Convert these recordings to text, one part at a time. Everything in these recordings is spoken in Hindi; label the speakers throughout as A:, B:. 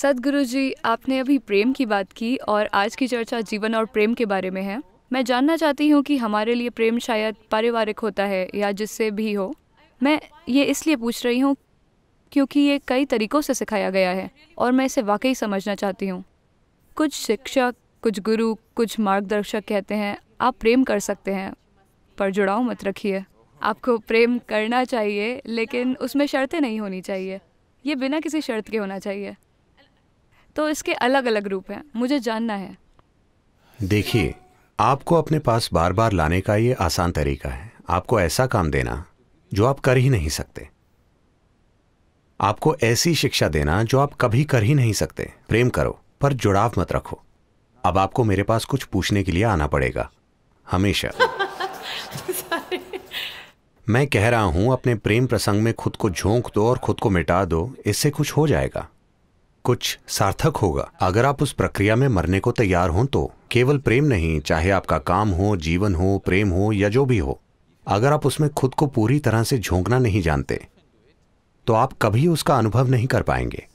A: सदगुरु जी आपने अभी प्रेम की बात की और आज की चर्चा जीवन और प्रेम के बारे में है मैं जानना चाहती हूँ कि हमारे लिए प्रेम शायद पारिवारिक होता है या जिससे भी हो मैं ये इसलिए पूछ रही हूँ क्योंकि ये कई तरीक़ों से सिखाया गया है और मैं इसे वाकई समझना चाहती हूँ कुछ शिक्षक कुछ गुरु कुछ मार्गदर्शक कहते हैं आप प्रेम कर सकते हैं पर जुड़ाव मत रखिए आपको प्रेम करना चाहिए लेकिन उसमें शर्तें नहीं होनी चाहिए ये बिना किसी शर्त के होना चाहिए तो इसके अलग अलग रूप हैं मुझे जानना है
B: देखिए आपको अपने पास बार बार लाने का ये आसान तरीका है आपको ऐसा काम देना जो आप कर ही नहीं सकते आपको ऐसी शिक्षा देना जो आप कभी कर ही नहीं सकते प्रेम करो पर जुड़ाव मत रखो अब आपको मेरे पास कुछ पूछने के लिए आना पड़ेगा हमेशा मैं कह रहा हूं अपने प्रेम प्रसंग में खुद को झोंक दो और खुद को मिटा दो इससे कुछ हो जाएगा कुछ सार्थक होगा अगर आप उस प्रक्रिया में मरने को तैयार हों तो केवल प्रेम नहीं चाहे आपका काम हो जीवन हो प्रेम हो या जो भी हो अगर आप उसमें खुद को पूरी तरह से झोंकना नहीं जानते तो आप कभी उसका अनुभव नहीं कर पाएंगे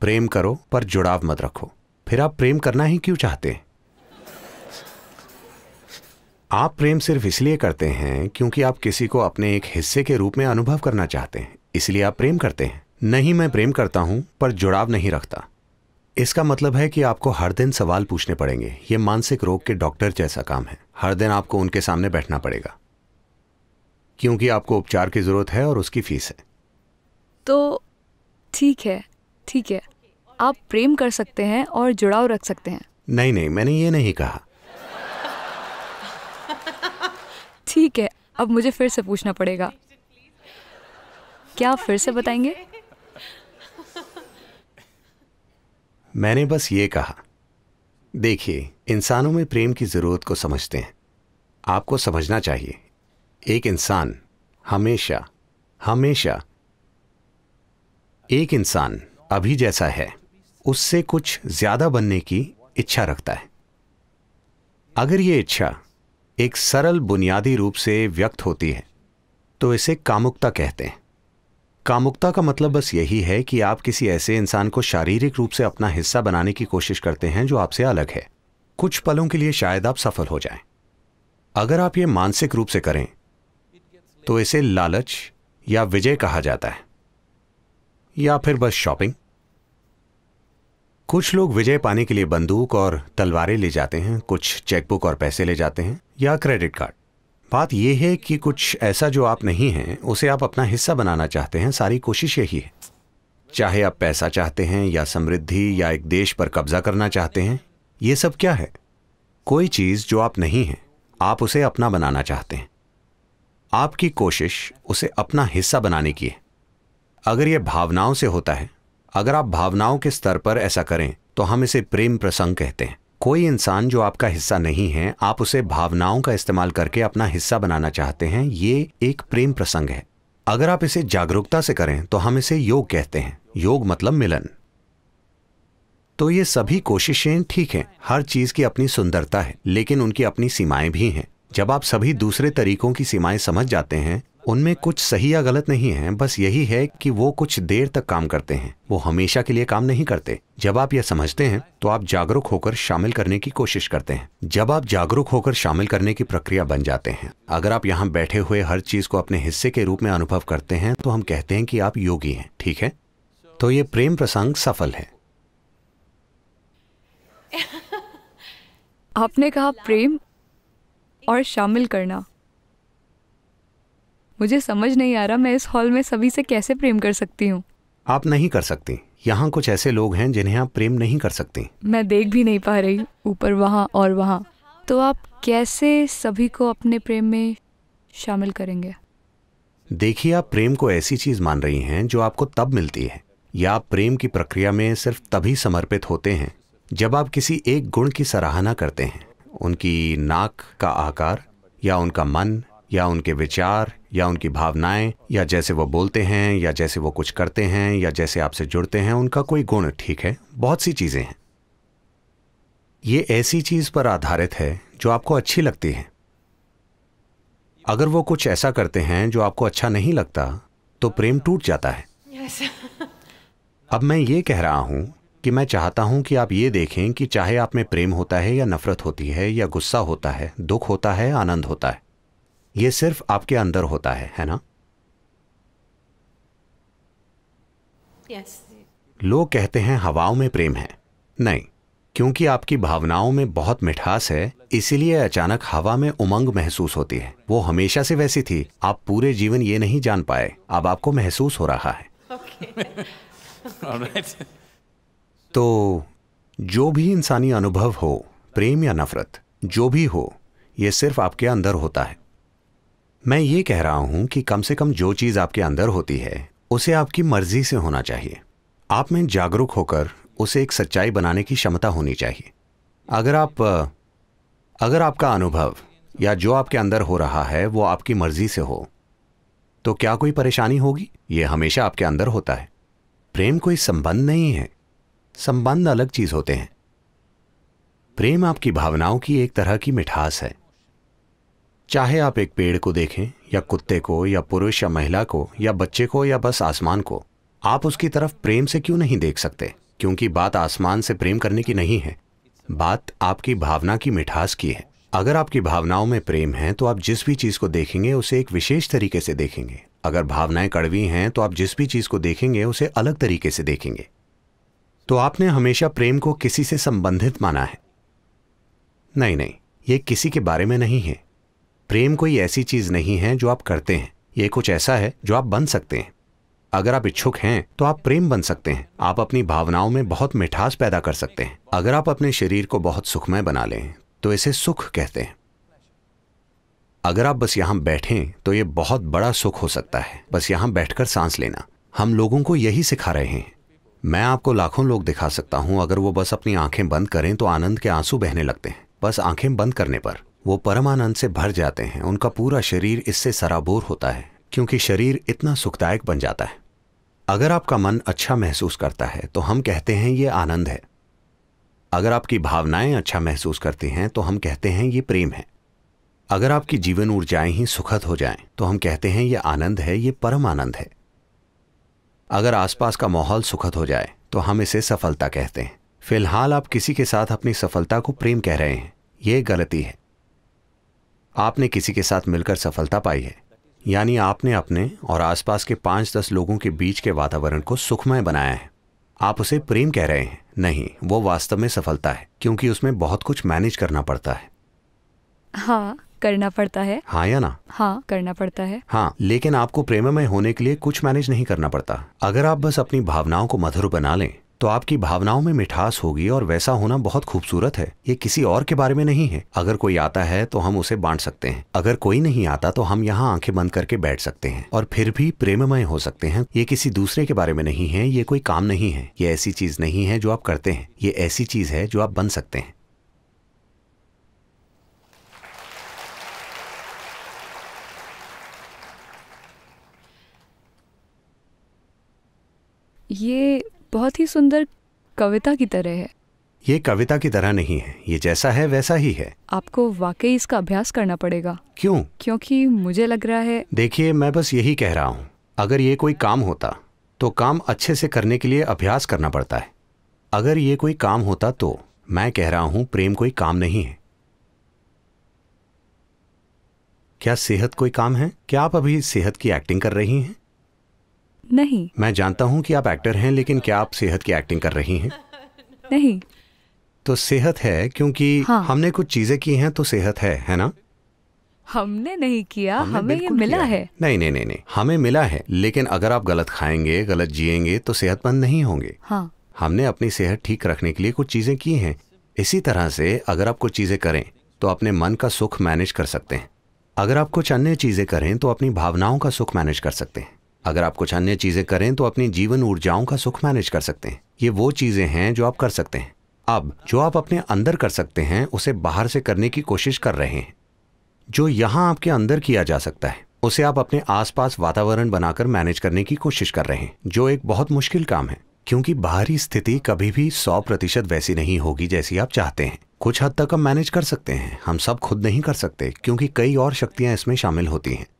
B: प्रेम करो पर जुड़ाव मत रखो फिर आप प्रेम करना ही क्यों चाहते हैं आप प्रेम सिर्फ इसलिए करते हैं क्योंकि आप किसी को अपने एक हिस्से के रूप में अनुभव करना चाहते हैं इसलिए आप प्रेम करते हैं नहीं मैं प्रेम करता हूं पर जुड़ाव नहीं रखता इसका मतलब है कि आपको हर दिन सवाल पूछने पड़ेंगे ये मानसिक रोग के डॉक्टर जैसा काम है हर दिन आपको उनके सामने बैठना पड़ेगा क्योंकि आपको उपचार की ज़रूरत है और उसकी फीस है
A: तो ठीक है ठीक है आप प्रेम कर सकते हैं और जुड़ाव रख सकते हैं
B: नहीं नहीं मैंने ये नहीं कहा
A: ठीक है अब मुझे फिर से पूछना पड़ेगा क्या आप फिर से बताएंगे
B: मैंने बस ये कहा देखिए इंसानों में प्रेम की ज़रूरत को समझते हैं आपको समझना चाहिए एक इंसान हमेशा हमेशा एक इंसान अभी जैसा है उससे कुछ ज़्यादा बनने की इच्छा रखता है अगर ये इच्छा एक सरल बुनियादी रूप से व्यक्त होती है तो इसे कामुकता कहते हैं कामुकता का मतलब बस यही है कि आप किसी ऐसे इंसान को शारीरिक रूप से अपना हिस्सा बनाने की कोशिश करते हैं जो आपसे अलग है कुछ पलों के लिए शायद आप सफल हो जाएं। अगर आप ये मानसिक रूप से करें तो इसे लालच या विजय कहा जाता है या फिर बस शॉपिंग कुछ लोग विजय पाने के लिए बंदूक और तलवारें ले जाते हैं कुछ चेकबुक और पैसे ले जाते हैं या क्रेडिट कार्ड बात यह है कि कुछ ऐसा जो आप नहीं हैं उसे आप अपना हिस्सा बनाना चाहते हैं सारी कोशिश यही है चाहे आप पैसा चाहते हैं या समृद्धि या एक देश पर कब्जा करना चाहते हैं ये सब क्या है कोई चीज़ जो आप नहीं हैं आप उसे अपना बनाना चाहते हैं आपकी कोशिश उसे अपना हिस्सा बनाने की है अगर यह भावनाओं से होता है अगर आप भावनाओं के स्तर पर ऐसा करें तो हम इसे प्रेम प्रसंग कहते हैं कोई इंसान जो आपका हिस्सा नहीं है आप उसे भावनाओं का इस्तेमाल करके अपना हिस्सा बनाना चाहते हैं ये एक प्रेम प्रसंग है अगर आप इसे जागरूकता से करें तो हम इसे योग कहते हैं योग मतलब मिलन तो ये सभी कोशिशें ठीक हैं हर चीज की अपनी सुंदरता है लेकिन उनकी अपनी सीमाएं भी हैं जब आप सभी दूसरे तरीकों की सीमाएं समझ जाते हैं उनमें कुछ सही या गलत नहीं है बस यही है कि वो कुछ देर तक काम करते हैं वो हमेशा के लिए काम नहीं करते जब आप यह समझते हैं तो आप जागरूक होकर शामिल करने की कोशिश करते हैं जब आप जागरूक होकर शामिल करने की प्रक्रिया बन जाते हैं अगर आप यहाँ बैठे हुए हर चीज को अपने हिस्से के रूप में अनुभव करते हैं तो हम कहते हैं कि आप योगी हैं ठीक है तो ये प्रेम प्रसंग सफल है
A: आपने कहा प्रेम और शामिल करना मुझे समझ नहीं आ रहा मैं इस हॉल में सभी से कैसे प्रेम कर सकती हूँ
B: आप नहीं कर सकती यहाँ कुछ ऐसे लोग हैं जिन्हें आप प्रेम नहीं कर सकती
A: मैं देख भी नहीं पा रही ऊपर वहाँ और वहाँ तो आप कैसे सभी को अपने प्रेम में शामिल करेंगे
B: देखिए आप प्रेम को ऐसी चीज मान रही हैं जो आपको तब मिलती है या आप प्रेम की प्रक्रिया में सिर्फ तभी समर्पित होते हैं जब आप किसी एक गुण की सराहना करते हैं उनकी नाक का आकार या उनका मन या उनके विचार या उनकी भावनाएं या जैसे वो बोलते हैं या जैसे वो कुछ करते हैं या जैसे आपसे जुड़ते हैं उनका कोई गुण ठीक है बहुत सी चीज़ें हैं ये ऐसी चीज़ पर आधारित है जो आपको अच्छी लगती है अगर वो कुछ ऐसा करते हैं जो आपको अच्छा नहीं लगता तो प्रेम टूट जाता है yes. अब मैं ये कह रहा हूं कि मैं चाहता हूं कि आप ये देखें कि चाहे आप में प्रेम होता है या नफरत होती है या गुस्सा होता है दुख होता है आनंद होता है ये सिर्फ आपके अंदर होता है है ना yes. लोग कहते हैं हवाओं में प्रेम है नहीं क्योंकि आपकी भावनाओं में बहुत मिठास है इसीलिए अचानक हवा में उमंग महसूस होती है वो हमेशा से वैसी थी आप पूरे जीवन ये नहीं जान पाए अब आपको महसूस हो रहा है okay. तो जो भी इंसानी अनुभव हो प्रेम या नफरत जो भी हो ये सिर्फ आपके अंदर होता है मैं ये कह रहा हूं कि कम से कम जो चीज़ आपके अंदर होती है उसे आपकी मर्जी से होना चाहिए आप में जागरूक होकर उसे एक सच्चाई बनाने की क्षमता होनी चाहिए अगर आप अगर आपका अनुभव या जो आपके अंदर हो रहा है वो आपकी मर्जी से हो तो क्या कोई परेशानी होगी ये हमेशा आपके अंदर होता है प्रेम कोई संबंध नहीं है संबंध अलग चीज होते हैं प्रेम आपकी भावनाओं की एक तरह की मिठास है चाहे आप एक पेड़ को देखें या कुत्ते को या पुरुष या महिला को या बच्चे को या बस आसमान को आप उसकी तरफ प्रेम से क्यों नहीं देख सकते क्योंकि बात आसमान से प्रेम करने की नहीं है बात आपकी भावना की मिठास की है अगर आपकी भावनाओं में प्रेम है तो आप जिस भी चीज़ को देखेंगे उसे एक विशेष तरीके से देखेंगे अगर भावनाएं कड़वी हैं तो आप जिस भी चीज़ को देखेंगे उसे अलग तरीके से देखेंगे तो आपने हमेशा प्रेम को किसी से संबंधित माना है नहीं नहीं ये किसी के बारे में नहीं है प्रेम कोई ऐसी चीज नहीं है जो आप करते हैं ये कुछ ऐसा है जो आप बन सकते हैं अगर आप इच्छुक हैं तो आप प्रेम बन सकते हैं आप अपनी भावनाओं में बहुत मिठास पैदा कर सकते हैं अगर आप अपने शरीर को बहुत सुखमय बना लें तो इसे सुख कहते हैं अगर आप बस यहां बैठें तो ये बहुत बड़ा सुख हो सकता है बस यहां बैठकर सांस लेना हम लोगों को यही सिखा रहे हैं मैं आपको लाखों लोग दिखा सकता हूं अगर वो बस अपनी आंखें बंद करें तो आनंद के आंसू बहने लगते हैं बस आंखें बंद करने पर वो परमानंद से भर जाते हैं उनका पूरा शरीर इससे सराबोर होता है क्योंकि शरीर इतना सुखदायक बन जाता है अगर आपका मन अच्छा महसूस करता है तो हम कहते हैं ये आनंद है अगर आपकी भावनाएं अच्छा महसूस करती हैं तो हम कहते हैं ये प्रेम है अगर आपकी जीवन ऊर्जाएं ही सुखद हो जाएं तो हम कहते हैं ये आनंद है ये परम आनंद है अगर आसपास का माहौल सुखद हो जाए तो हम इसे सफलता कहते हैं फिलहाल आप किसी के साथ अपनी सफलता को प्रेम कह रहे हैं ये गलती है आपने किसी के साथ मिलकर सफलता पाई है यानी आपने अपने और आसपास के पांच दस लोगों के बीच के वातावरण को सुखमय बनाया है आप उसे प्रेम कह रहे हैं नहीं वो वास्तव में सफलता है क्योंकि उसमें बहुत कुछ मैनेज करना पड़ता है
A: हाँ करना पड़ता है हाँ या ना हाँ करना पड़ता है
B: हाँ लेकिन आपको प्रेममय होने के लिए कुछ मैनेज नहीं करना पड़ता अगर आप बस अपनी भावनाओं को मधुर बना लें तो आपकी भावनाओं में मिठास होगी और वैसा होना बहुत खूबसूरत है ये किसी और के बारे में नहीं है अगर कोई आता है तो हम उसे बांट सकते हैं अगर कोई नहीं आता तो हम यहाँ आंखें बंद करके बैठ सकते हैं और फिर भी प्रेममय हो सकते हैं ये किसी दूसरे के बारे में नहीं है ये कोई काम नहीं है ये ऐसी चीज नहीं है जो आप करते हैं ये ऐसी चीज है जो आप बन सकते हैं
A: ये बहुत ही सुंदर कविता की तरह है
B: ये कविता की तरह नहीं है ये जैसा है वैसा ही है
A: आपको वाकई इसका अभ्यास करना पड़ेगा क्यों क्योंकि मुझे लग रहा है
B: देखिए मैं बस यही कह रहा हूँ अगर ये कोई काम होता तो काम अच्छे से करने के लिए अभ्यास करना पड़ता है अगर ये कोई काम होता तो मैं कह रहा हूँ प्रेम कोई काम नहीं है क्या सेहत कोई काम है क्या आप अभी सेहत की एक्टिंग कर रही हैं नहीं मैं जानता हूँ कि आप एक्टर हैं लेकिन क्या आप सेहत की एक्टिंग कर रही हैं
A: नहीं
B: तो सेहत है क्योंकि हाँ। हमने कुछ चीजें की हैं तो सेहत है है ना
A: हमने नहीं किया हमने हमें ये मिला है
B: नहीं नहीं नहीं नहीं हमें मिला है लेकिन अगर आप गलत खाएंगे गलत जिएंगे तो सेहतमंद नहीं होंगे हाँ। हमने अपनी सेहत ठीक रखने के लिए कुछ चीजें की हैं इसी तरह से अगर आप कुछ चीजें करें तो अपने मन का सुख मैनेज कर सकते हैं अगर आप कुछ अन्य चीजें करें तो अपनी भावनाओं का सुख मैनेज कर सकते हैं अगर आप कुछ अन्य चीज़ें करें तो अपनी जीवन ऊर्जाओं का सुख मैनेज कर सकते हैं ये वो चीज़ें हैं जो आप कर सकते हैं अब जो आप अपने अंदर कर सकते हैं उसे बाहर से करने की कोशिश कर रहे हैं जो यहां आपके अंदर किया जा सकता है उसे आप अपने आसपास वातावरण बनाकर मैनेज करने की कोशिश कर रहे हैं जो एक बहुत मुश्किल काम है क्योंकि बाहरी स्थिति कभी भी सौ प्रतिशत वैसी नहीं होगी जैसी आप चाहते हैं कुछ हद तक हम मैनेज कर सकते हैं हम सब खुद नहीं कर सकते क्योंकि कई और शक्तियां इसमें शामिल होती हैं